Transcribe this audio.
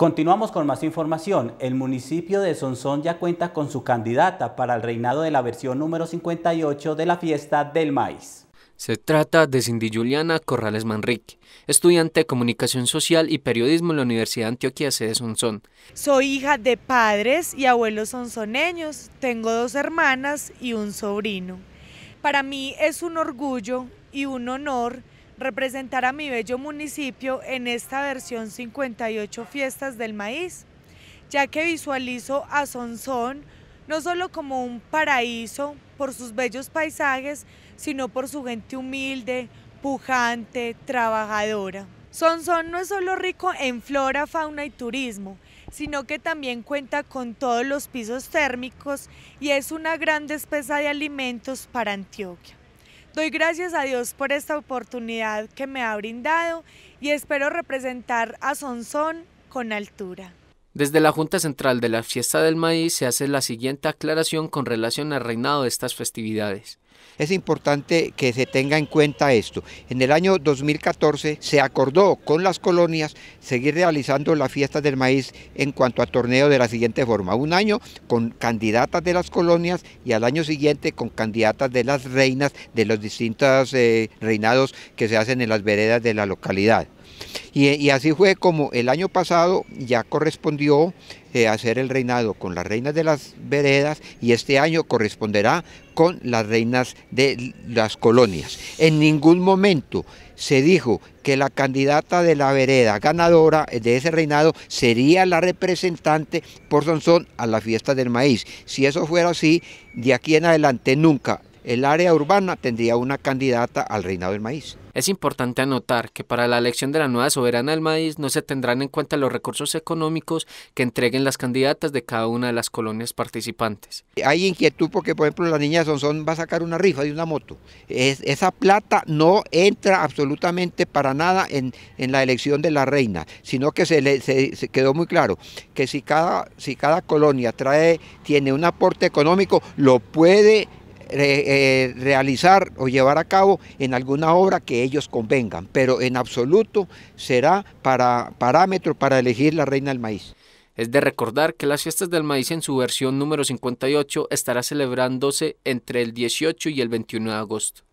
Continuamos con más información. El municipio de Sonsón ya cuenta con su candidata para el reinado de la versión número 58 de la fiesta del maíz. Se trata de Cindy Juliana Corrales Manrique, estudiante de Comunicación Social y Periodismo en la Universidad de Antioquia, de Sonsón. Soy hija de padres y abuelos sonsoneños, tengo dos hermanas y un sobrino. Para mí es un orgullo y un honor representar a mi bello municipio en esta versión 58 Fiestas del Maíz, ya que visualizo a Sonsón no solo como un paraíso por sus bellos paisajes, sino por su gente humilde, pujante, trabajadora. Sonsón no es solo rico en flora, fauna y turismo, sino que también cuenta con todos los pisos térmicos y es una gran despesa de alimentos para Antioquia. Doy gracias a Dios por esta oportunidad que me ha brindado y espero representar a Sonsón con altura. Desde la Junta Central de la Fiesta del Maíz se hace la siguiente aclaración con relación al reinado de estas festividades. Es importante que se tenga en cuenta esto. En el año 2014 se acordó con las colonias seguir realizando las fiesta del maíz en cuanto a torneo de la siguiente forma. Un año con candidatas de las colonias y al año siguiente con candidatas de las reinas de los distintos eh, reinados que se hacen en las veredas de la localidad. Eh, y, así fue como el año pasado ya correspondió eh, hacer el reinado con las reinas de las veredas y este año corresponderá con las reinas de las colonias. En ningún momento se dijo que la candidata de la vereda ganadora de ese reinado sería la representante por Sonsón a la fiesta del maíz. Si eso fuera así, de aquí en adelante nunca el área urbana tendría una candidata al reinado del maíz. Es importante anotar que para la elección de la nueva soberana del maíz no se tendrán en cuenta los recursos económicos que entreguen las candidatas de cada una de las colonias participantes. Hay inquietud porque, por ejemplo, la niña Sonsón va a sacar una rifa de una moto. esa plata no entra absolutamente para nada en, la elección de la reina, sino que se, le, quedó muy claro que si cada, si cada colonia trae, tiene un aporte económico, lo puede eh, realizar o llevar a cabo en alguna obra que ellos convengan, pero en absoluto será para parámetro para elegir la reina del maíz. Es de recordar que las fiestas del maíz en su versión número 58 estará celebrándose entre el 18 y el 21 de agosto.